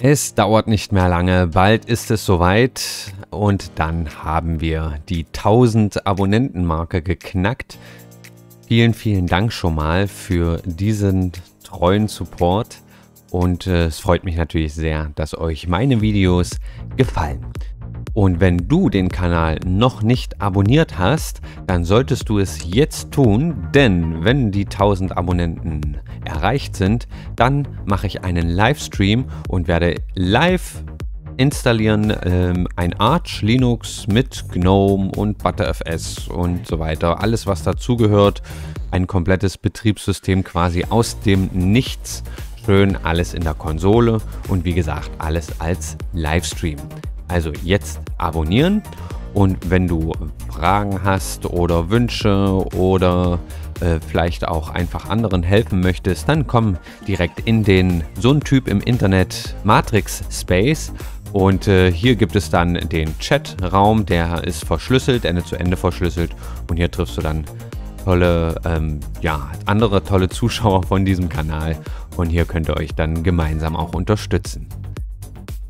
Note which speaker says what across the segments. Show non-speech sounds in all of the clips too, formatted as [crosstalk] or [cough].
Speaker 1: Es dauert nicht mehr lange, bald ist es soweit und dann haben wir die 1000 Abonnentenmarke geknackt. Vielen, vielen Dank schon mal für diesen treuen Support und äh, es freut mich natürlich sehr, dass euch meine Videos gefallen. Und wenn du den Kanal noch nicht abonniert hast, dann solltest du es jetzt tun, denn wenn die 1000 Abonnenten erreicht sind, dann mache ich einen Livestream und werde live installieren ähm, ein Arch Linux mit GNOME und ButterFS und so weiter. Alles, was dazugehört. Ein komplettes Betriebssystem quasi aus dem Nichts. Schön alles in der Konsole und wie gesagt, alles als Livestream. Also jetzt abonnieren und wenn du Fragen hast oder Wünsche oder äh, vielleicht auch einfach anderen helfen möchtest, dann komm direkt in den So ein Typ im Internet Matrix Space. Und äh, hier gibt es dann den Chatraum, der ist verschlüsselt, Ende zu Ende verschlüsselt. Und hier triffst du dann tolle, ähm, ja, andere tolle Zuschauer von diesem Kanal. Und hier könnt ihr euch dann gemeinsam auch unterstützen.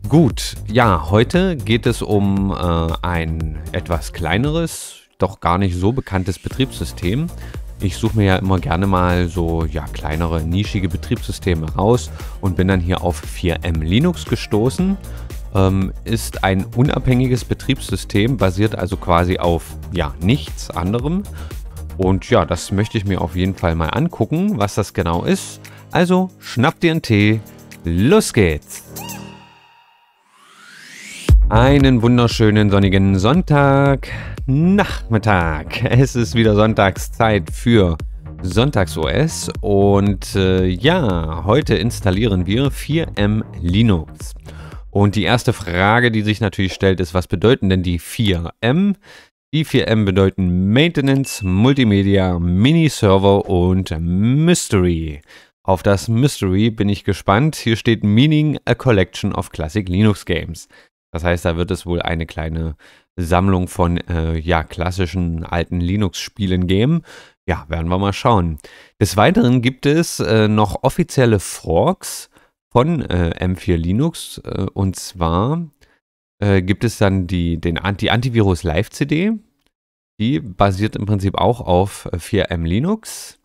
Speaker 1: Gut, ja, heute geht es um äh, ein etwas kleineres, doch gar nicht so bekanntes Betriebssystem. Ich suche mir ja immer gerne mal so ja, kleinere, nischige Betriebssysteme raus und bin dann hier auf 4M Linux gestoßen. Ähm, ist ein unabhängiges Betriebssystem, basiert also quasi auf ja, nichts anderem. Und ja, das möchte ich mir auf jeden Fall mal angucken, was das genau ist. Also schnapp dir einen Tee, los geht's! Einen wunderschönen sonnigen Sonntag. Nachmittag. Es ist wieder Sonntagszeit für SonntagsOS und äh, ja, heute installieren wir 4M Linux. Und die erste Frage, die sich natürlich stellt, ist, was bedeuten denn die 4M? Die 4M bedeuten Maintenance, Multimedia, Mini-Server und Mystery. Auf das Mystery bin ich gespannt. Hier steht Meaning a Collection of Classic Linux Games. Das heißt, da wird es wohl eine kleine Sammlung von äh, ja, klassischen alten Linux-Spielen geben. Ja, werden wir mal schauen. Des Weiteren gibt es äh, noch offizielle Forks von äh, M4 Linux. Äh, und zwar äh, gibt es dann die, den, die Antivirus Live CD. Die basiert im Prinzip auch auf 4M äh, Linux.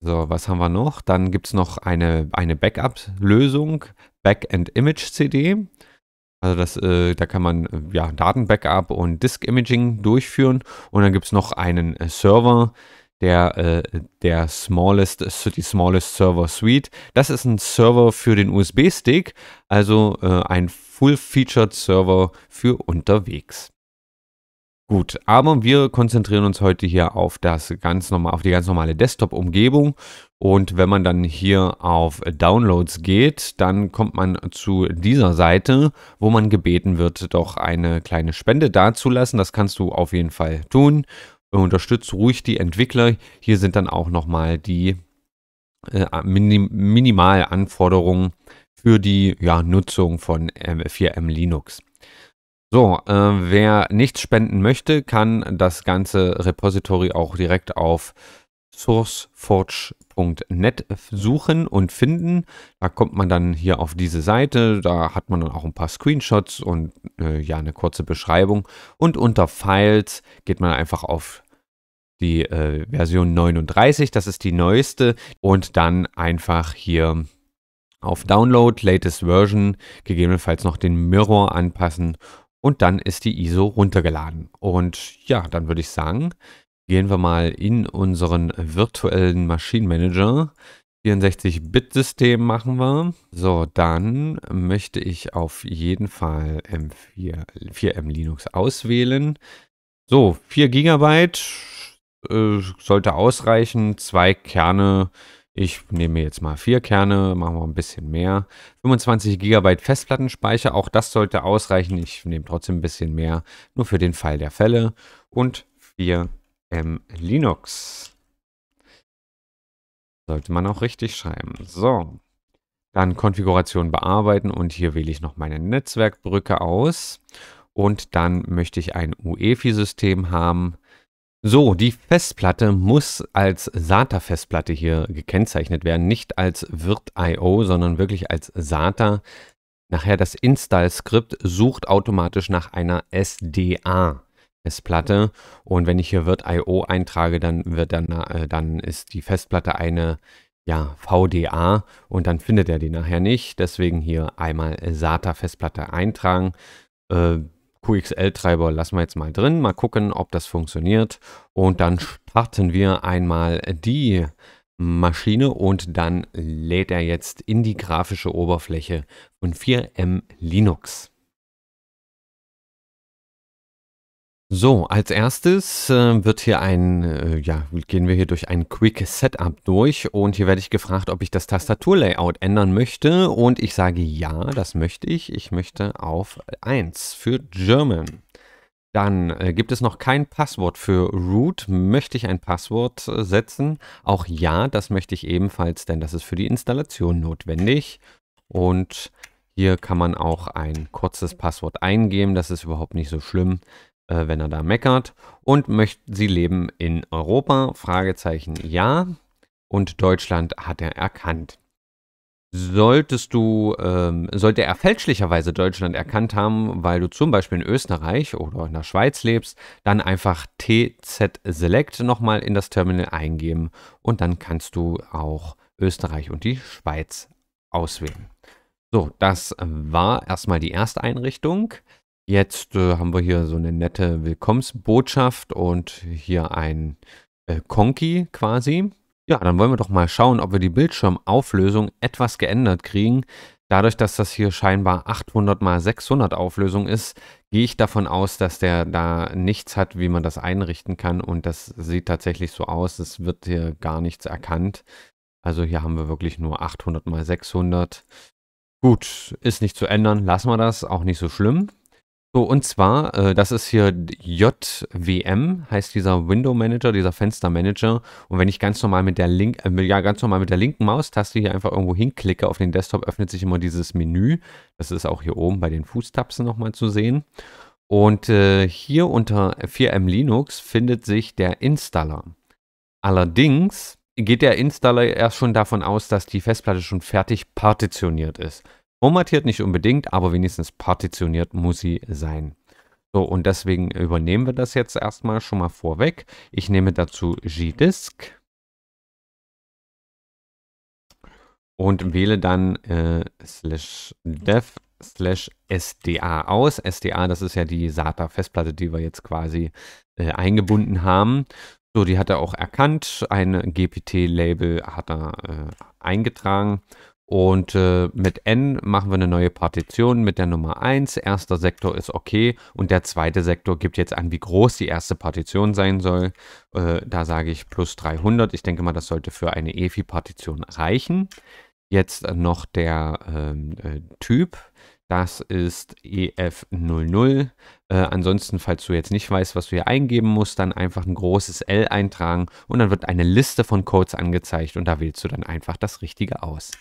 Speaker 1: So, was haben wir noch? Dann gibt es noch eine, eine Backup-Lösung, Backend Image CD. Also das, äh, da kann man äh, ja, Datenbackup und Disk Imaging durchführen. Und dann gibt es noch einen äh, Server, der, äh, der smallest, die Smallest Server Suite. Das ist ein Server für den USB-Stick, also äh, ein Full-Featured Server für unterwegs. Gut, aber wir konzentrieren uns heute hier auf, das ganz normal, auf die ganz normale Desktop-Umgebung. Und wenn man dann hier auf Downloads geht, dann kommt man zu dieser Seite, wo man gebeten wird, doch eine kleine Spende dazulassen. Das kannst du auf jeden Fall tun. Unterstützt ruhig die Entwickler. Hier sind dann auch nochmal die äh, Minim Minimalanforderungen für die ja, Nutzung von 4M Linux. So, äh, wer nichts spenden möchte, kann das ganze Repository auch direkt auf sourceforge.net suchen und finden. Da kommt man dann hier auf diese Seite, da hat man dann auch ein paar Screenshots und äh, ja eine kurze Beschreibung. Und unter Files geht man einfach auf die äh, Version 39, das ist die neueste, und dann einfach hier auf Download, Latest Version, gegebenenfalls noch den Mirror anpassen und dann ist die ISO runtergeladen. Und ja, dann würde ich sagen, gehen wir mal in unseren virtuellen Maschinenmanager. 64-Bit-System machen wir. So, dann möchte ich auf jeden Fall M4, 4M Linux auswählen. So, 4 GB äh, sollte ausreichen. Zwei Kerne ich nehme jetzt mal vier Kerne, machen wir ein bisschen mehr. 25 GB Festplattenspeicher, auch das sollte ausreichen. Ich nehme trotzdem ein bisschen mehr, nur für den Fall der Fälle. Und 4 M Linux. Sollte man auch richtig schreiben. So, dann Konfiguration bearbeiten und hier wähle ich noch meine Netzwerkbrücke aus. Und dann möchte ich ein UEFI-System haben. So, die Festplatte muss als SATA-Festplatte hier gekennzeichnet werden, nicht als Wirt.io, sondern wirklich als SATA. Nachher das Install-Skript sucht automatisch nach einer SDA. Festplatte und wenn ich hier Wirt.io eintrage, dann wird dann, äh, dann ist die Festplatte eine ja, VDA und dann findet er die nachher nicht. Deswegen hier einmal SATA-Festplatte eintragen. Äh, QXL-Treiber lassen wir jetzt mal drin, mal gucken, ob das funktioniert. Und dann starten wir einmal die Maschine und dann lädt er jetzt in die grafische Oberfläche von 4M Linux. So, als erstes äh, wird hier ein, äh, ja, gehen wir hier durch ein Quick Setup durch und hier werde ich gefragt, ob ich das Tastaturlayout ändern möchte und ich sage ja, das möchte ich. Ich möchte auf 1 für German. Dann äh, gibt es noch kein Passwort für root. Möchte ich ein Passwort äh, setzen? Auch ja, das möchte ich ebenfalls, denn das ist für die Installation notwendig. Und hier kann man auch ein kurzes Passwort eingeben, das ist überhaupt nicht so schlimm äh, wenn er da meckert. Und möchten sie leben in Europa? Fragezeichen ja. Und Deutschland hat er erkannt. Solltest du, ähm, sollte er fälschlicherweise Deutschland erkannt haben, weil du zum Beispiel in Österreich oder in der Schweiz lebst, dann einfach TZ Select nochmal in das Terminal eingeben und dann kannst du auch Österreich und die Schweiz auswählen. So, das war erstmal die erste Einrichtung. Jetzt äh, haben wir hier so eine nette Willkommensbotschaft und hier ein äh, Konki quasi. Ja, dann wollen wir doch mal schauen, ob wir die Bildschirmauflösung etwas geändert kriegen. Dadurch, dass das hier scheinbar 800 x 600 Auflösung ist, gehe ich davon aus, dass der da nichts hat, wie man das einrichten kann. Und das sieht tatsächlich so aus. Es wird hier gar nichts erkannt. Also hier haben wir wirklich nur 800 x 600. Gut, ist nicht zu ändern. Lassen wir das. Auch nicht so schlimm. So, und zwar, äh, das ist hier JWM, heißt dieser Window Manager, dieser Fenster Manager. Und wenn ich ganz normal mit der Link, äh, ja, ganz normal mit der linken Maustaste hier einfach irgendwo hinklicke auf den Desktop, öffnet sich immer dieses Menü. Das ist auch hier oben bei den Fußtapsen nochmal zu sehen. Und äh, hier unter 4M Linux findet sich der Installer. Allerdings geht der Installer erst schon davon aus, dass die Festplatte schon fertig partitioniert ist. Formatiert nicht unbedingt, aber wenigstens partitioniert muss sie sein. So, und deswegen übernehmen wir das jetzt erstmal schon mal vorweg. Ich nehme dazu gdisk und wähle dann äh, slash dev slash SDA aus. SDA, das ist ja die SATA-Festplatte, die wir jetzt quasi äh, eingebunden haben. So, die hat er auch erkannt. Ein GPT-Label hat er äh, eingetragen. Und äh, mit N machen wir eine neue Partition mit der Nummer 1. Erster Sektor ist okay. Und der zweite Sektor gibt jetzt an, wie groß die erste Partition sein soll. Äh, da sage ich plus 300. Ich denke mal, das sollte für eine EFI-Partition reichen. Jetzt noch der ähm, äh, Typ. Das ist EF00. Äh, ansonsten, falls du jetzt nicht weißt, was du hier eingeben musst, dann einfach ein großes L eintragen und dann wird eine Liste von Codes angezeigt und da wählst du dann einfach das Richtige aus.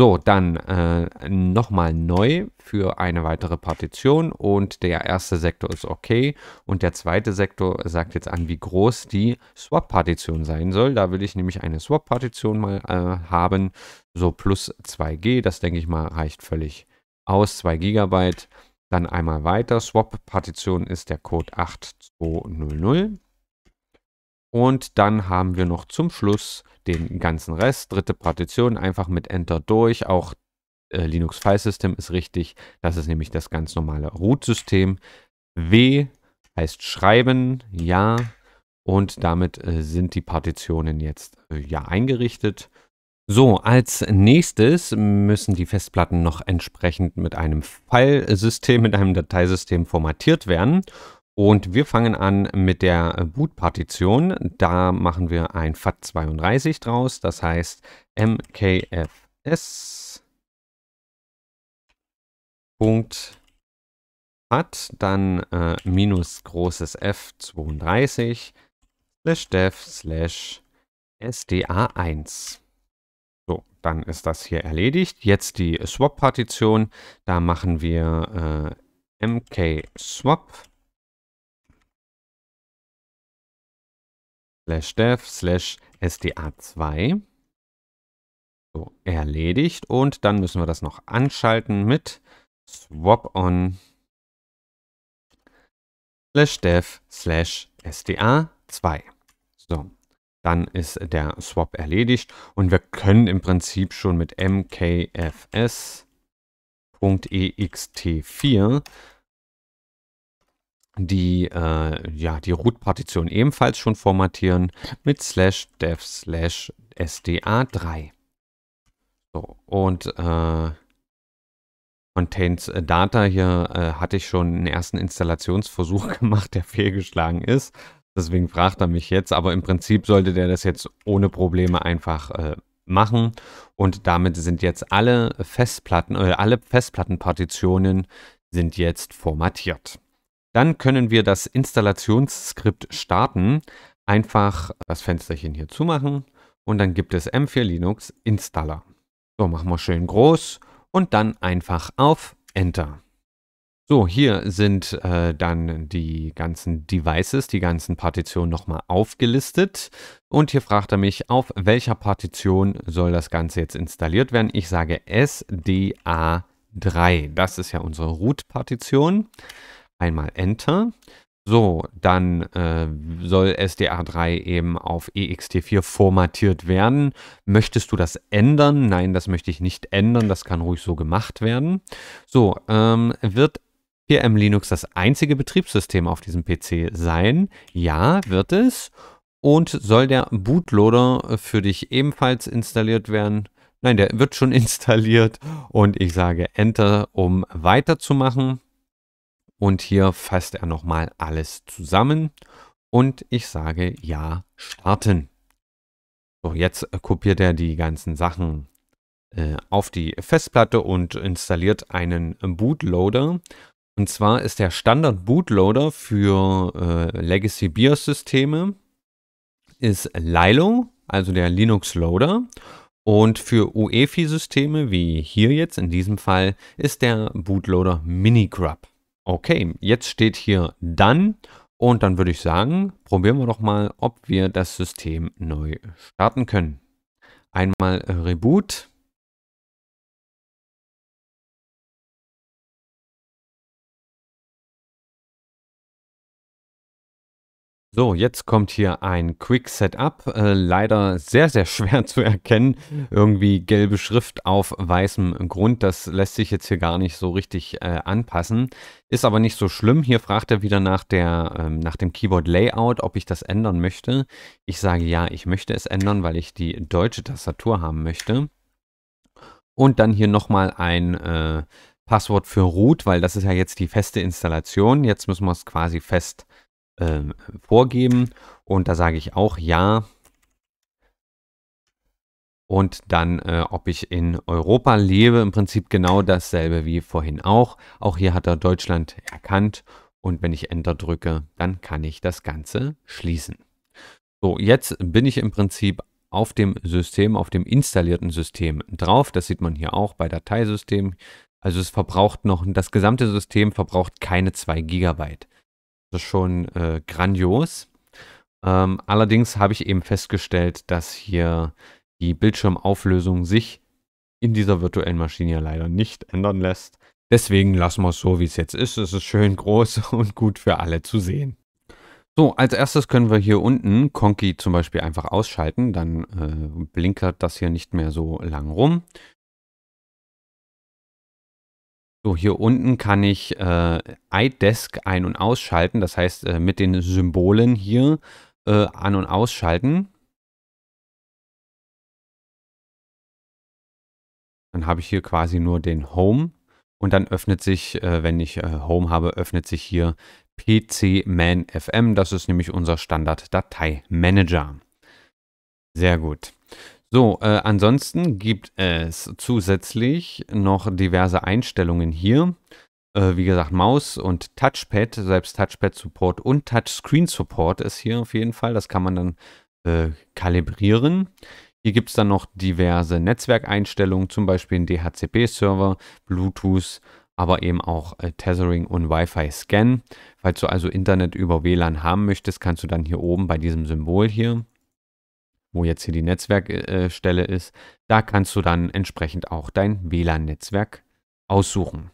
Speaker 1: So, dann äh, nochmal neu für eine weitere Partition und der erste Sektor ist okay und der zweite Sektor sagt jetzt an, wie groß die Swap-Partition sein soll. Da will ich nämlich eine Swap-Partition mal äh, haben, so plus 2G, das denke ich mal reicht völlig aus, 2 GB. Dann einmal weiter, Swap-Partition ist der Code 8200 und dann haben wir noch zum Schluss den ganzen Rest, dritte Partition, einfach mit Enter durch. Auch äh, Linux File System ist richtig. Das ist nämlich das ganz normale Root-System. W heißt schreiben, ja. Und damit äh, sind die Partitionen jetzt äh, ja eingerichtet. So, als nächstes müssen die Festplatten noch entsprechend mit einem Filesystem, mit einem Dateisystem formatiert werden. Und wir fangen an mit der Boot-Partition. Da machen wir ein FAT32 draus, das heißt mkfs. FAT, dann äh, minus großes F32 slash dev slash sda1. So, dann ist das hier erledigt. Jetzt die Swap-Partition. Da machen wir äh, mkswap slash dev slash sda2. So, erledigt. Und dann müssen wir das noch anschalten mit swap on slash dev slash sda2. So, dann ist der Swap erledigt und wir können im Prinzip schon mit mkfs.ext4 die, äh, ja, die Root-Partition ebenfalls schon formatieren mit slash dev slash sda3. So, und äh, Contains äh, Data hier äh, hatte ich schon einen ersten Installationsversuch [laughs] gemacht, der fehlgeschlagen ist. Deswegen fragt er mich jetzt, aber im Prinzip sollte der das jetzt ohne Probleme einfach äh, machen. Und damit sind jetzt alle Festplatten, äh, alle Festplattenpartitionen sind jetzt formatiert. Dann können wir das Installationsskript starten. Einfach das Fensterchen hier zumachen und dann gibt es M4 Linux Installer. So, machen wir schön groß und dann einfach auf Enter. So, hier sind äh, dann die ganzen Devices, die ganzen Partitionen nochmal aufgelistet. Und hier fragt er mich, auf welcher Partition soll das Ganze jetzt installiert werden? Ich sage SDA3. Das ist ja unsere Root-Partition. Einmal Enter. So, dann äh, soll SDA3 eben auf EXT4 formatiert werden. Möchtest du das ändern? Nein, das möchte ich nicht ändern. Das kann ruhig so gemacht werden. So, ähm, wird PM Linux das einzige Betriebssystem auf diesem PC sein? Ja, wird es. Und soll der Bootloader für dich ebenfalls installiert werden? Nein, der wird schon [laughs] installiert. Und ich sage Enter, um weiterzumachen. Und hier fasst er nochmal alles zusammen und ich sage ja, starten. So, jetzt äh, kopiert er die ganzen Sachen äh, auf die Festplatte und installiert einen Bootloader. Und zwar ist der Standard Bootloader für äh, Legacy BIOS Systeme ist Lilo, also der Linux Loader. Und für UEFI Systeme, wie hier jetzt in diesem Fall, ist der Bootloader Mini Grub. Okay, jetzt steht hier dann und dann würde ich sagen, probieren wir doch mal, ob wir das System neu starten können. Einmal äh, Reboot. So, jetzt kommt hier ein Quick Setup. Äh, leider sehr, sehr schwer [laughs] zu erkennen. Irgendwie gelbe Schrift auf weißem Grund. Das lässt sich jetzt hier gar nicht so richtig äh, anpassen. Ist aber nicht so schlimm. Hier fragt er wieder nach, der, ähm, nach dem Keyboard Layout, ob ich das ändern möchte. Ich sage ja, ich möchte es ändern, weil ich die deutsche Tastatur haben möchte. Und dann hier nochmal ein äh, Passwort für Root, weil das ist ja jetzt die feste Installation. Jetzt müssen wir es quasi fest ähm, vorgeben. Und da sage ich auch ja. Und dann, äh, ob ich in Europa lebe, im Prinzip genau dasselbe wie vorhin auch. Auch hier hat er Deutschland erkannt. Und wenn ich Enter drücke, dann kann ich das Ganze schließen. So, jetzt bin ich im Prinzip auf dem System, auf dem installierten System drauf. Das sieht man hier auch bei Dateisystem. Also es verbraucht noch, das gesamte System verbraucht keine 2 GB. Das ist schon äh, grandios. Ähm, allerdings habe ich eben festgestellt, dass hier die Bildschirmauflösung sich in dieser virtuellen Maschine ja leider nicht ändern lässt. Deswegen lassen wir es so, wie es jetzt ist. Es ist schön groß [laughs] und gut für alle zu sehen. So, als erstes können wir hier unten Konki zum Beispiel einfach ausschalten. Dann äh, blinkert das hier nicht mehr so lang rum. So, hier unten kann ich äh, iDesk ein- und ausschalten, das heißt äh, mit den Symbolen hier äh, an- und ausschalten. Dann habe ich hier quasi nur den Home und dann öffnet sich, äh, wenn ich äh, Home habe, öffnet sich hier PC-Man-FM. das ist nämlich unser Standard-Dateimanager. Sehr gut. So, äh, ansonsten gibt es zusätzlich noch diverse Einstellungen hier. Äh, wie gesagt, Maus und Touchpad, selbst Touchpad-Support und Touchscreen-Support ist hier auf jeden Fall. Das kann man dann äh, kalibrieren. Hier gibt es dann noch diverse Netzwerkeinstellungen, zum Beispiel ein DHCP-Server, Bluetooth, aber eben auch äh, Tethering und Wi-Fi-Scan. Falls du also Internet über WLAN haben möchtest, kannst du dann hier oben bei diesem Symbol hier wo jetzt hier die Netzwerkstelle äh, ist, da kannst du dann entsprechend auch dein WLAN-Netzwerk aussuchen.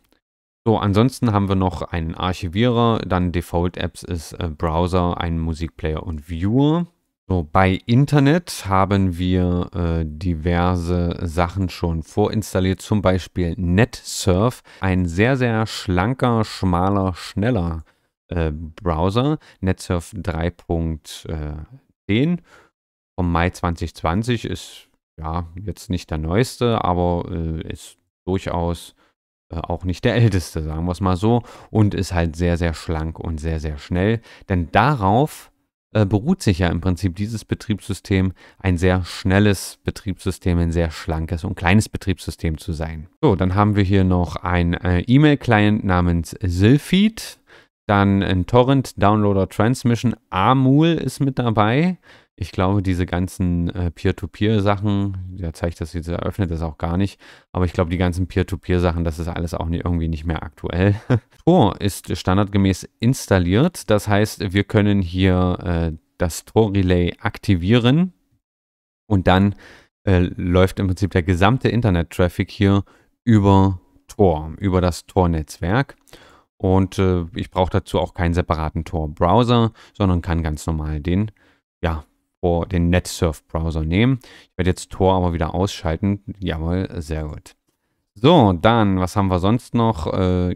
Speaker 1: So, ansonsten haben wir noch einen Archivierer, dann Default Apps ist äh, Browser, ein Musikplayer und Viewer. So, bei Internet haben wir äh, diverse Sachen schon vorinstalliert, zum Beispiel NetSurf, ein sehr, sehr schlanker, schmaler, schneller äh, Browser, NetSurf 3.10 vom Mai 2020 ist ja jetzt nicht der neueste, aber äh, ist durchaus äh, auch nicht der älteste, sagen wir es mal so, und ist halt sehr, sehr schlank und sehr, sehr schnell, denn darauf äh, beruht sich ja im Prinzip dieses Betriebssystem, ein sehr schnelles Betriebssystem, ein sehr schlankes und kleines Betriebssystem zu sein. So, dann haben wir hier noch einen äh, E-Mail-Client namens Silfeed, dann ein Torrent Downloader Transmission, Amul ist mit dabei, ich glaube, diese ganzen äh, Peer-to-Peer-Sachen, der zeigt das jetzt, eröffnet das auch gar nicht, aber ich glaube, die ganzen Peer-to-Peer-Sachen, das ist alles auch nicht, irgendwie nicht mehr aktuell. Tor [laughs] oh, ist standardgemäß installiert, das heißt, wir können hier äh, das Tor-Relay aktivieren und dann äh, läuft im Prinzip der gesamte Internet-Traffic hier über Tor, über das Tor-Netzwerk. Und äh, ich brauche dazu auch keinen separaten Tor-Browser, sondern kann ganz normal den ja, den NetSurf-Browser nehmen. Ich werde jetzt Tor aber wieder ausschalten. Jawohl, sehr gut. So, dann, was haben wir sonst noch? Äh,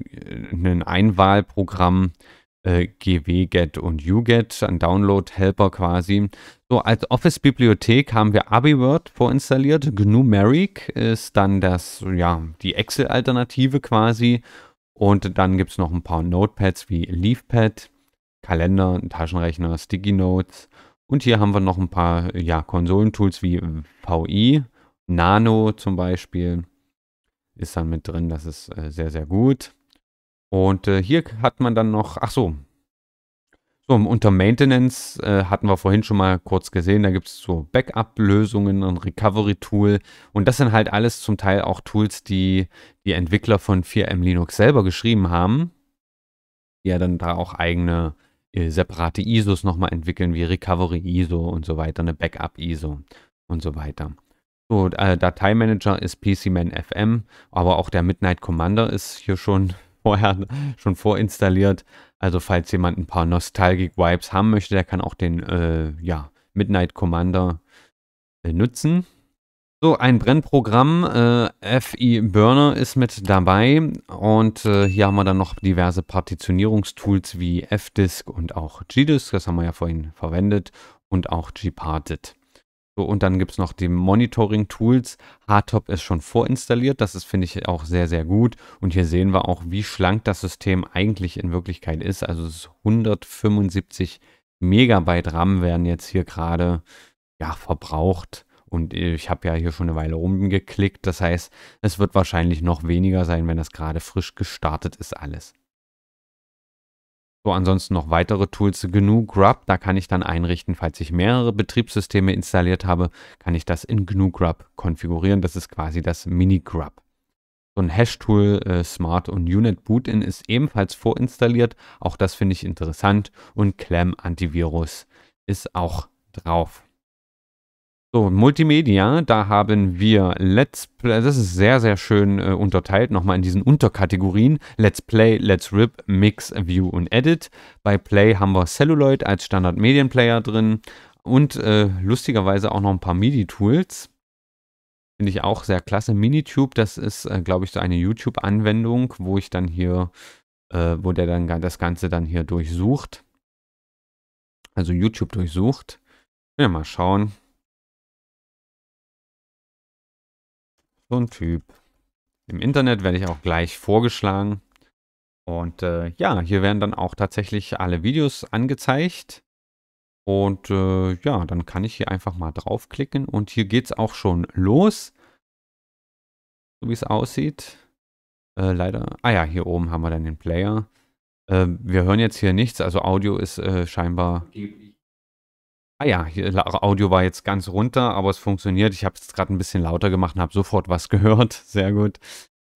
Speaker 1: ein Einwahlprogramm, äh, GWGET und UGET, ein Download-Helper quasi. So, als Office-Bibliothek haben wir AbiWord vorinstalliert. GNUMeric ist dann das, ja, die Excel-Alternative quasi. Und dann gibt es noch ein paar Notepads wie LeafPad, Kalender, Taschenrechner, Sticky Notes und hier haben wir noch ein paar ja, Konsolentools wie VI, Nano zum Beispiel ist dann mit drin. Das ist äh, sehr, sehr gut. Und äh, hier hat man dann noch, ach so, so unter Maintenance äh, hatten wir vorhin schon mal kurz gesehen, da gibt es so Backup-Lösungen, und Recovery-Tool und das sind halt alles zum Teil auch Tools, die die Entwickler von 4M Linux selber geschrieben haben, die ja dann da auch eigene äh, separate ISOs nochmal entwickeln, wie Recovery ISO und so weiter, eine Backup ISO und so weiter. So, äh, Dateimanager ist FM, aber auch der Midnight Commander ist hier schon [laughs] vorher schon vorinstalliert. Also falls jemand ein paar Nostalgic Vibes haben möchte, der kann auch den äh, ja, Midnight Commander äh, nutzen. So, ein Brennprogramm, äh, FI Burner ist mit dabei und äh, hier haben wir dann noch diverse Partitionierungstools wie FDisk und auch GDisk, das haben wir ja vorhin verwendet und auch Gparted. So, und dann gibt es noch die Monitoring-Tools. Hardtop ist schon vorinstalliert, das ist, finde ich, auch sehr, sehr gut. Und hier sehen wir auch, wie schlank das System eigentlich in Wirklichkeit ist. Also es ist 175 Megabyte RAM werden jetzt hier gerade ja, verbraucht. Und ich habe ja hier schon eine Weile rumgeklickt. Das heißt, es wird wahrscheinlich noch weniger sein, wenn das gerade frisch gestartet ist alles. So, ansonsten noch weitere Tools, GNU Grub, da kann ich dann einrichten, falls ich mehrere Betriebssysteme installiert habe, kann ich das in GNU Grub konfigurieren. Das ist quasi das Mini-Grub. So ein Hash-Tool, äh, Smart und Unit Bootin ist ebenfalls vorinstalliert. Auch das finde ich interessant. Und Clam Antivirus ist auch drauf. So, Multimedia, da haben wir Let's Play, das ist sehr, sehr schön äh, unterteilt, nochmal in diesen Unterkategorien. Let's Play, Let's Rip, Mix, View und Edit. Bei Play haben wir Celluloid als Standard-Medienplayer drin und äh, lustigerweise auch noch ein paar MIDI-Tools. Finde ich auch sehr klasse. Minitube, das ist, äh, glaube ich, so eine YouTube-Anwendung, wo ich dann hier, äh, wo der dann das Ganze dann hier durchsucht. Also YouTube durchsucht. Ja, mal schauen. So ein Typ. Im Internet werde ich auch gleich vorgeschlagen. Und äh, ja, hier werden dann auch tatsächlich alle Videos angezeigt. Und äh, ja, dann kann ich hier einfach mal draufklicken und hier geht es auch schon los. So wie es aussieht. Äh, leider. Ah ja, hier oben haben wir dann den Player. Äh, wir hören jetzt hier nichts, also Audio ist äh, scheinbar. Okay Ah ja, hier, Audio war jetzt ganz runter, aber es funktioniert. Ich habe es gerade ein bisschen lauter gemacht und habe sofort was [laughs] gehört. Sehr gut.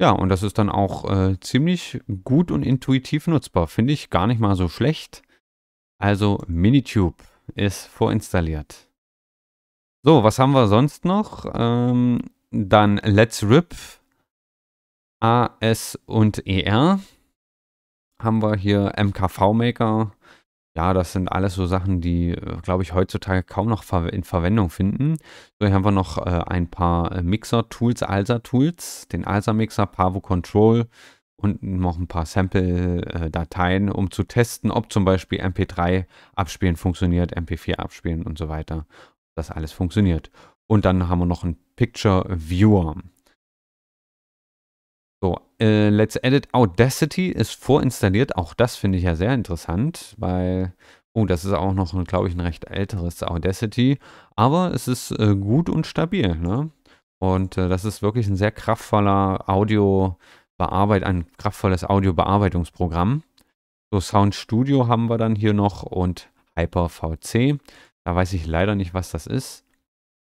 Speaker 1: Ja, und das ist dann auch äh, ziemlich gut und intuitiv nutzbar. Finde ich gar nicht mal so schlecht. Also Minitube ist vorinstalliert. So, was haben wir sonst noch? Ähm, dann Let's Rip, AS und ER. Haben wir hier MKV Maker, ja, das sind alles so Sachen, die, äh, glaube ich, heutzutage kaum noch in Verwendung finden. So, hier haben wir noch äh, ein paar äh, Mixer-Tools, ALSA-Tools, den ALSA-Mixer, Pavo Control und noch ein paar Sample-Dateien, äh, um zu testen, ob zum Beispiel MP3 abspielen funktioniert, MP4 abspielen und so weiter. ob Das alles funktioniert. Und dann haben wir noch einen Picture Viewer. So, äh, Let's Edit Audacity ist vorinstalliert. Auch das finde ich ja sehr interessant, weil, oh, das ist auch noch, glaube ich, ein recht älteres Audacity. Aber es ist äh, gut und stabil. Ne? Und äh, das ist wirklich ein sehr kraftvoller Audio. Bearbeit, ein kraftvolles Audiobearbeitungsprogramm. So Sound Studio haben wir dann hier noch und Hyper VC. Da weiß ich leider nicht, was das ist.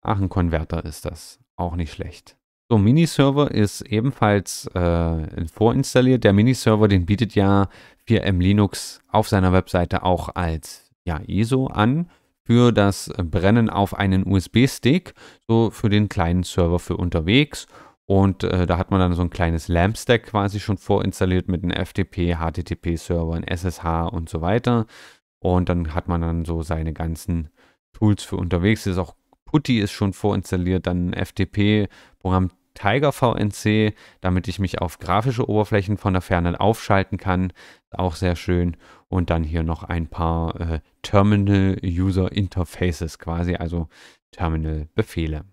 Speaker 1: Ach, ein Konverter ist das. Auch nicht schlecht. So, Miniserver ist ebenfalls äh, vorinstalliert. Der Miniserver, den bietet ja 4M Linux auf seiner Webseite auch als ja, ISO an für das Brennen auf einen USB-Stick, so für den kleinen Server für unterwegs. Und äh, da hat man dann so ein kleines LAMP-Stack quasi schon vorinstalliert mit einem FTP, HTTP-Server, ein SSH und so weiter. Und dann hat man dann so seine ganzen Tools für unterwegs. ist auch Putty ist schon vorinstalliert, dann FTP-Programm Tiger VNC, damit ich mich auf grafische Oberflächen von der Ferne aufschalten kann. Auch sehr schön. Und dann hier noch ein paar äh, Terminal User Interfaces quasi, also Terminal-Befehle,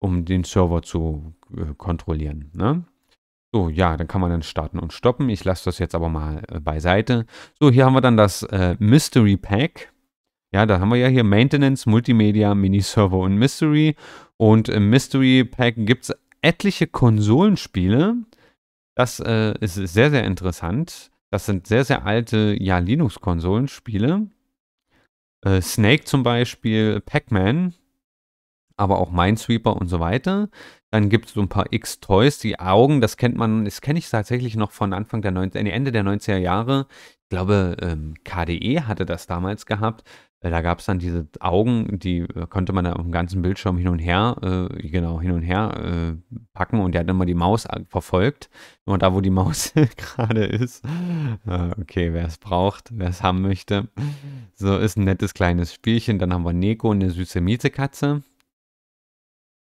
Speaker 1: um den Server zu äh, kontrollieren. Ne? So, ja, dann kann man dann starten und stoppen. Ich lasse das jetzt aber mal äh, beiseite. So, hier haben wir dann das äh, Mystery Pack. Ja, da haben wir ja hier Maintenance, Multimedia, Miniserver und Mystery. Und im Mystery Pack gibt es etliche Konsolenspiele. Das äh, ist sehr, sehr interessant. Das sind sehr, sehr alte, ja, Linux-Konsolenspiele. Äh, Snake zum Beispiel, Pac-Man, aber auch Minesweeper und so weiter. Dann gibt es so ein paar X-Toys, die Augen, das kennt man, das kenne ich tatsächlich noch von Anfang der 90, Ende der 90er Jahre. Ich glaube, ähm, KDE hatte das damals gehabt. Äh, da gab es dann diese Augen, die äh, konnte man dann auf dem ganzen Bildschirm hin und her, äh, genau, hin und her äh, packen und der hat immer die Maus äh, verfolgt. Immer da, wo die Maus [laughs] gerade ist. Äh, okay, wer es braucht, wer es haben möchte. So, ist ein nettes kleines Spielchen. Dann haben wir Neko, eine süße Mietekatze.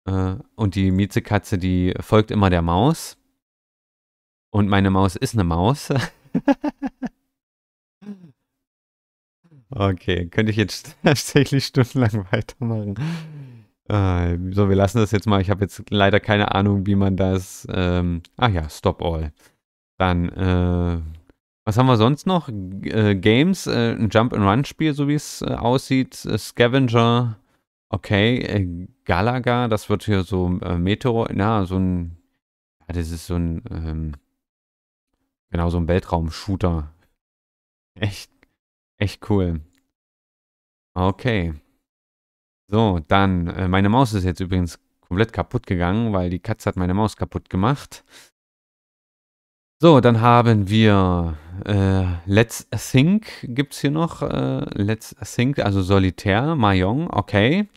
Speaker 1: und die Mietekatze, die folgt immer der Maus. Und meine Maus ist eine Maus. [laughs] Okay, könnte ich jetzt [laughs] tatsächlich stundenlang [laughs] weitermachen. Äh, so, wir lassen das jetzt mal. Ich habe jetzt leider keine Ahnung, wie man das. Ähm, ach ja, Stop All. Dann, äh, was haben wir sonst noch? G äh, Games, äh, ein Jump-and-Run-Spiel, so wie es äh, aussieht. Äh, Scavenger, okay. Galaga, das wird hier so Meteor, na, so ein. Ja, das ist so ein. Ähm, genau, so ein Weltraum-Shooter. Echt Echt cool. Okay. So, dann, äh, meine Maus ist jetzt übrigens komplett kaputt gegangen, weil die Katze hat meine Maus kaputt gemacht. So, dann haben wir äh, Let's Think, gibt es hier noch. Äh, Let's Think, also Solitär, Mahjong, okay.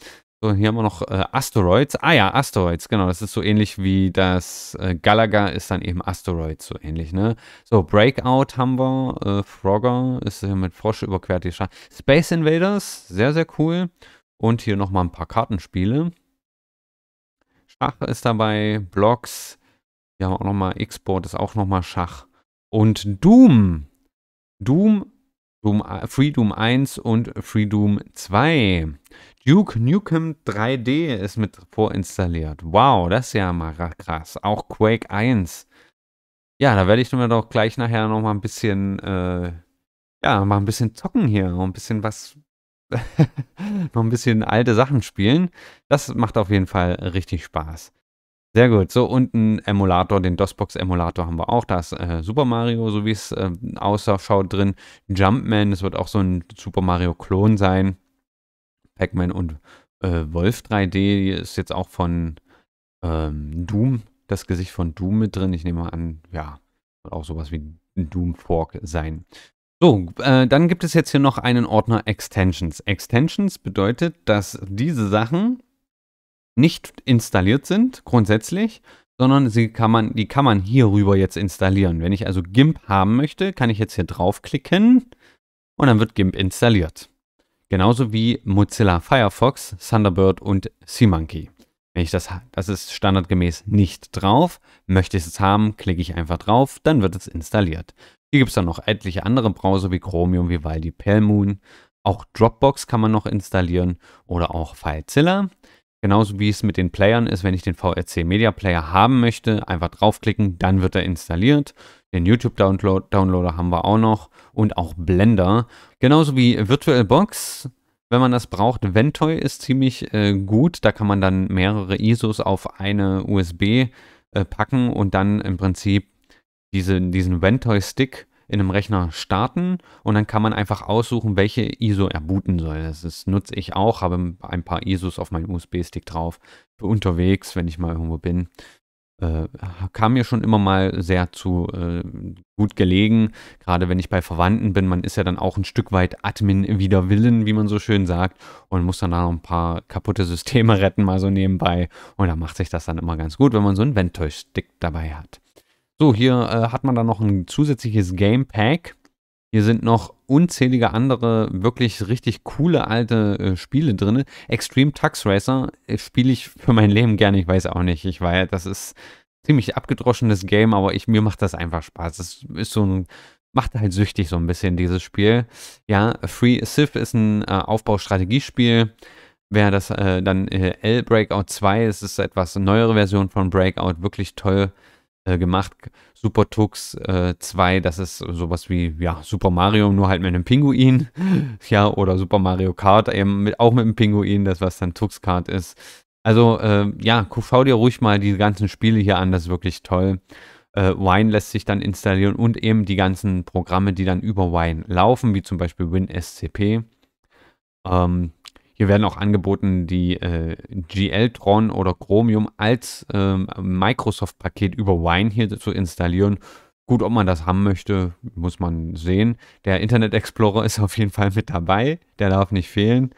Speaker 1: So, hier haben wir noch äh, Asteroids. Ah ja, Asteroids, genau. Das ist so ähnlich wie das äh, Galaga ist dann eben Asteroids, so ähnlich, ne? So, Breakout haben wir. Äh, Frogger ist hier mit Frosch überquert die Stadt. Space Invaders, sehr, sehr cool. Und hier nochmal ein paar Kartenspiele. Schach ist dabei, Blocks. Hier haben wir auch nochmal X-Board ist auch nochmal Schach. Und Doom. Doom Doom, Free 1 und Freedom 2. Duke Nukem 3D ist mit vorinstalliert. Wow, das ist ja mal krass. Auch Quake 1. Ja, da werde ich mir doch gleich nachher noch mal ein bisschen, äh, ja, mal ein bisschen zocken hier. Noch ein bisschen was, [laughs] noch ein bisschen alte Sachen spielen. Das macht auf jeden Fall richtig Spaß. Sehr gut. So, und ein Emulator, den DOSBox-Emulator haben wir auch. Da ist äh, Super Mario, so wie es äh, ausschaut, drin. Jumpman, das wird auch so ein Super Mario-Klon sein. Pac-Man und äh, Wolf 3D ist jetzt auch von ähm, Doom, das Gesicht von Doom mit drin. Ich nehme an, ja, wird auch sowas wie Doom Fork sein. So, äh, dann gibt es jetzt hier noch einen Ordner Extensions. Extensions bedeutet, dass diese Sachen nicht installiert sind grundsätzlich, sondern sie kann man, die kann man hierüber jetzt installieren. Wenn ich also GIMP haben möchte, kann ich jetzt hier draufklicken und dann wird GIMP installiert. Genauso wie Mozilla Firefox, Thunderbird und SeaMonkey. Wenn ich das, das ist standardgemäß nicht drauf, möchte ich es haben, klicke ich einfach drauf, dann wird es installiert. Hier gibt es dann noch etliche andere Browser wie Chromium, wie Vivaldi, Pelmoon. Auch Dropbox kann man noch installieren oder auch FileZilla. Genauso wie es mit den Playern ist, wenn ich den VRC Media Player haben möchte, einfach draufklicken, dann wird er installiert. Den YouTube -Download Downloader haben wir auch noch und auch Blender. Genauso wie VirtualBox, wenn man das braucht. Ventoy ist ziemlich äh, gut, da kann man dann mehrere ISOs auf eine USB äh, packen und dann im Prinzip diese, diesen Ventoy-Stick in einem Rechner starten und dann kann man einfach aussuchen, welche ISO er booten soll. Das ist, nutze ich auch, habe ein paar ISOs auf meinem USB-Stick drauf. Für unterwegs, wenn ich mal irgendwo bin. Äh, kam mir schon immer mal sehr zu äh, gut gelegen, gerade wenn ich bei Verwandten bin. Man ist ja dann auch ein Stück weit Admin wider Willen, wie man so schön sagt, und muss dann noch ein paar kaputte Systeme retten, mal so nebenbei. Und da macht sich das dann immer ganz gut, wenn man so einen Ventoy-Stick dabei hat. So, hier äh, hat man dann noch ein zusätzliches Game Pack. Hier sind noch unzählige andere, wirklich richtig coole alte äh, Spiele drin. Extreme Tux Racer äh, spiele ich für mein Leben gerne, ich weiß auch nicht. Ich weiß, das ist ziemlich abgedroschenes Game, aber ich, mir macht das einfach Spaß. Das ist so ein, macht halt süchtig so ein bisschen, dieses Spiel. Ja, Free Civ ist ein äh, Aufbaustrategiespiel. Wer das äh, dann äh, L-Breakout 2, es ist etwas neuere Version von Breakout, wirklich toll. Äh, gemacht. Super Tux 2, äh, das ist sowas wie ja, Super Mario, nur halt mit einem Pinguin. [laughs] ja, oder Super Mario Kart, eben mit, auch mit einem Pinguin, das was dann Tux Kart ist. Also äh, ja, schau dir ruhig mal die ganzen Spiele hier an, das ist wirklich toll. Äh, Wine lässt sich dann installieren und eben die ganzen Programme, die dann über Wine laufen, wie zum Beispiel WinSCP. Ähm, hier werden auch angeboten die äh, GL-Tron oder Chromium als ähm, Microsoft-Paket über Wine hier zu installieren. Gut, ob man das haben möchte, muss man sehen. Der Internet Explorer [laughs] ist auf jeden Fall mit dabei, der darf nicht fehlen.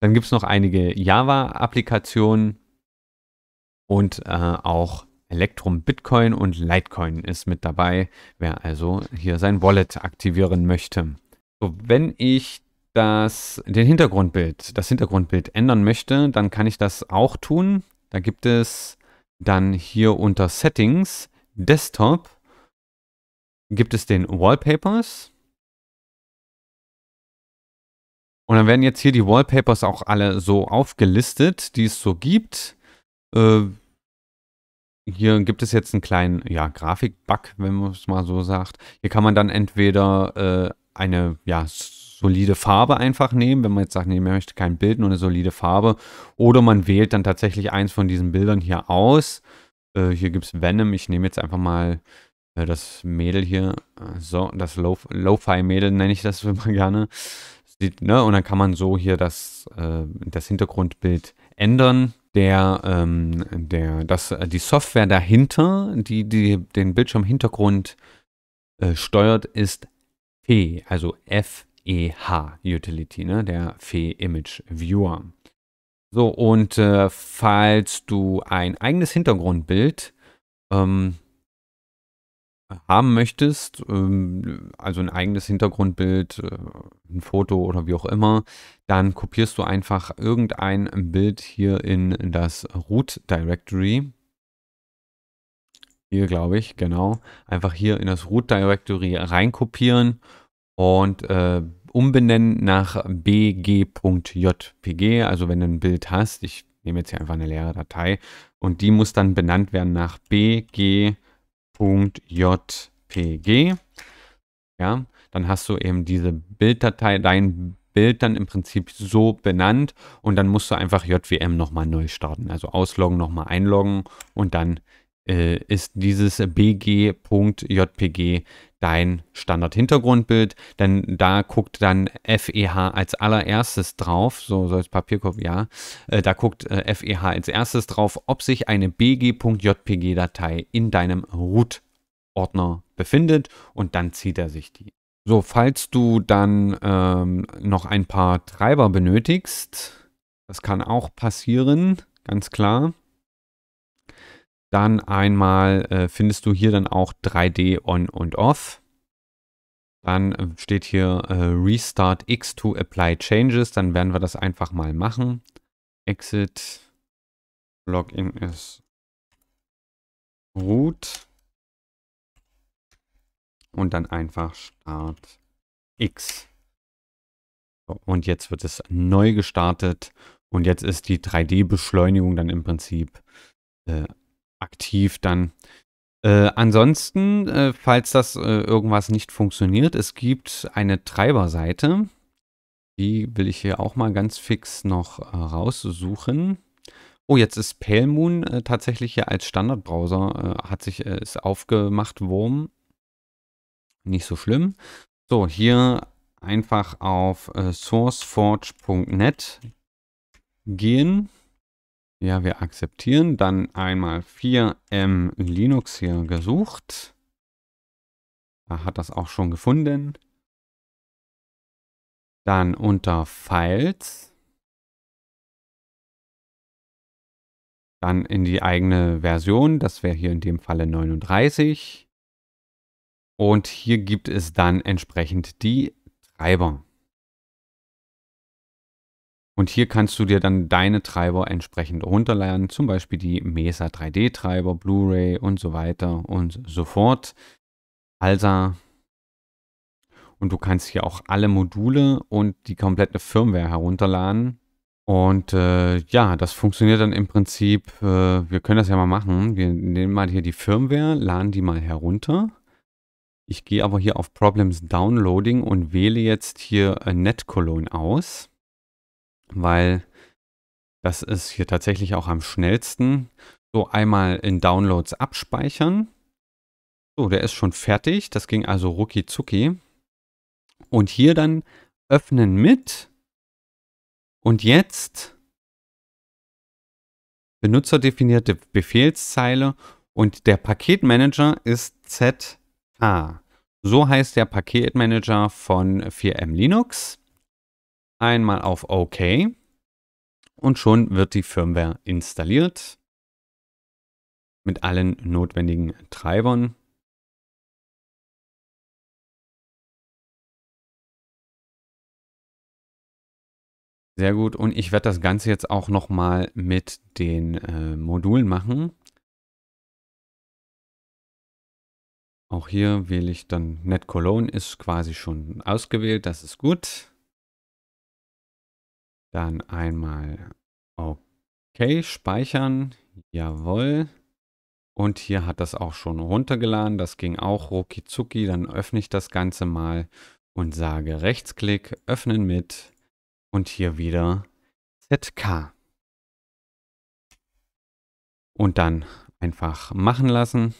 Speaker 1: Dann gibt es noch einige Java-Applikationen und äh, auch Electrum Bitcoin und Litecoin ist mit dabei, wer also hier sein Wallet aktivieren möchte. So, wenn ich das, den Hintergrundbild, das Hintergrundbild ändern möchte, dann kann ich das auch tun. Da gibt es dann hier unter Settings, Desktop, gibt es den Wallpapers. Und dann werden jetzt hier die Wallpapers auch alle so aufgelistet, die es so gibt. Äh, hier gibt es jetzt einen kleinen ja, Grafik-Bug, wenn man es mal so sagt. Hier kann man dann entweder äh, eine ja, solide Farbe einfach nehmen, wenn man jetzt sagt, nee, man möchte kein Bild, nur eine solide Farbe. Oder man wählt dann tatsächlich eins von diesen Bildern hier aus. Äh, hier gibt es Venom. Ich nehme jetzt einfach mal äh, das Mädel hier. Äh, so, das Lo-Fi-Mädel nenne ich das [laughs] immer gerne. Sieht, ne? Und dann kann man so hier das, äh, das Hintergrundbild ändern. Der, ähm, der, das, äh, die Software dahinter, die, die den Bildschirmhintergrund äh, steuert, ist P, also F EH-Utility, ne? der Fee Image Viewer. So, und äh, falls du ein eigenes Hintergrundbild ähm, haben möchtest, ähm, also ein eigenes Hintergrundbild, äh, ein Foto oder wie auch immer, dann kopierst du einfach irgendein Bild hier in das Root Directory. Hier glaube ich, genau. Einfach hier in das Root Directory reinkopieren und äh, umbenennen nach bg.jpg, also wenn du ein Bild hast, ich nehme jetzt hier einfach eine leere Datei und die muss dann benannt werden nach bg.jpg. Ja, dann hast du eben diese Bilddatei, dein Bild dann im Prinzip so benannt und dann musst du einfach JWM nochmal neu starten. Also ausloggen, nochmal einloggen und dann äh, ist dieses BG.jpg dein Standard-Hintergrundbild, denn da guckt dann FEH als allererstes drauf, so soll es Papierkorb, ja, äh, da guckt FEH äh, e als erstes drauf, ob sich eine BG.jpg-Datei in deinem Root-Ordner befindet und dann zieht er sich die. So, falls du dann ähm, noch ein paar Treiber benötigst, das kann auch passieren, ganz klar, dann einmal äh, findest du hier dann auch 3D on und off. Dann äh, steht hier äh, Restart X to apply changes. Dann werden wir das einfach mal machen. Exit Login ist root. Und dann einfach Start X. So, und jetzt wird es neu gestartet. Und jetzt ist die 3D-Beschleunigung dann im Prinzip äh, aktiv dann. Äh, ansonsten, äh, falls das äh, irgendwas nicht funktioniert, es gibt eine Treiberseite. Die will ich hier auch mal ganz fix noch äh, raussuchen. Oh, jetzt ist Pale Pelmoon äh, tatsächlich hier als Standardbrowser, äh, hat sich, ist aufgemacht, Wurm. Nicht so schlimm. So, hier einfach auf sourceforge.net gehen ja, wir akzeptieren. Dann einmal 4m Linux hier gesucht. Da hat das auch schon gefunden. Dann unter Files. Dann in die eigene Version. Das wäre hier in dem Falle 39. Und hier gibt es dann entsprechend die Treiber. Und hier kannst du dir dann deine Treiber entsprechend runterladen, zum Beispiel die Mesa 3D Treiber, Blu-ray und so weiter und so fort. Also, Und du kannst hier auch alle Module und die komplette Firmware herunterladen. Und äh, ja, das funktioniert dann im Prinzip, äh, wir können das ja mal machen. Wir nehmen mal hier die Firmware, laden die mal herunter. Ich gehe aber hier auf Problems Downloading und wähle jetzt hier äh, NetCologne aus weil das ist hier tatsächlich auch am schnellsten. So einmal in Downloads abspeichern. So, der ist schon fertig. Das ging also rucki zucki. Und hier dann öffnen mit. Und jetzt benutzerdefinierte Befehlszeile und der Paketmanager ist ZK. So heißt der Paketmanager von 4M Linux einmal auf OK und schon wird die Firmware installiert mit allen notwendigen Treibern. Sehr gut und ich werde das Ganze jetzt auch nochmal mit den äh, Modulen machen. Auch hier wähle ich dann NetCologne ist quasi schon ausgewählt, das ist gut. Dann einmal OK speichern. Jawohl. Und hier hat das auch schon runtergeladen. Das ging auch rucki Dann öffne ich das Ganze mal und sage Rechtsklick, öffnen mit und hier wieder ZK. Und dann einfach machen lassen.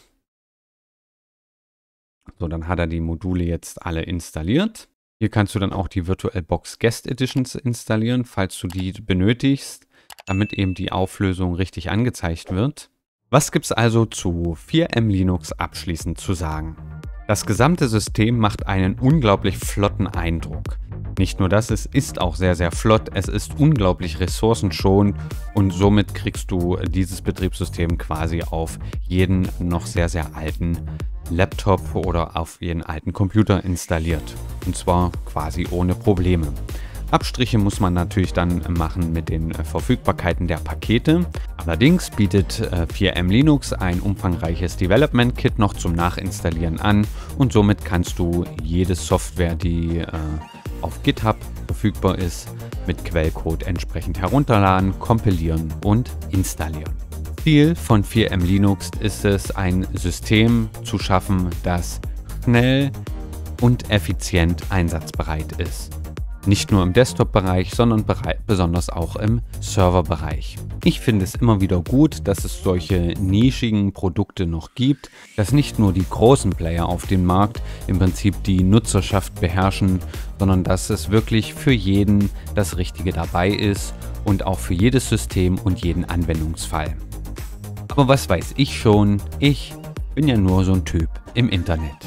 Speaker 1: So, dann hat er die Module jetzt alle installiert. Hier kannst du dann auch die VirtualBox Guest Editions installieren, falls du die benötigst, damit eben die Auflösung richtig angezeigt wird. Was gibt es also zu 4M Linux abschließend zu sagen? Das gesamte System macht einen unglaublich flotten Eindruck. Nicht nur das, es ist auch sehr, sehr flott, es ist unglaublich ressourcenschonend und somit kriegst du dieses Betriebssystem quasi auf jeden noch sehr, sehr alten Laptop oder auf ihren alten Computer installiert. Und zwar quasi ohne Probleme. Abstriche muss man natürlich dann machen mit den äh, Verfügbarkeiten der Pakete. Allerdings bietet äh, 4M Linux ein umfangreiches Development Kit noch zum Nachinstallieren an und somit kannst du jede Software, die äh, auf GitHub verfügbar ist, mit Quellcode entsprechend herunterladen, kompilieren und installieren. Ziel von 4M Linux ist es, ein System zu schaffen, das schnell und effizient einsatzbereit ist. Nicht nur im Desktop-Bereich, sondern besonders auch im Server-Bereich. Ich finde es immer wieder gut, dass es solche nischigen Produkte noch gibt, dass nicht nur die großen Player auf dem Markt im Prinzip die Nutzerschaft beherrschen, sondern dass es wirklich für jeden das Richtige dabei ist und auch für jedes System und jeden Anwendungsfall. Aber was weiß ich schon, ich bin ja nur so ein Typ im Internet.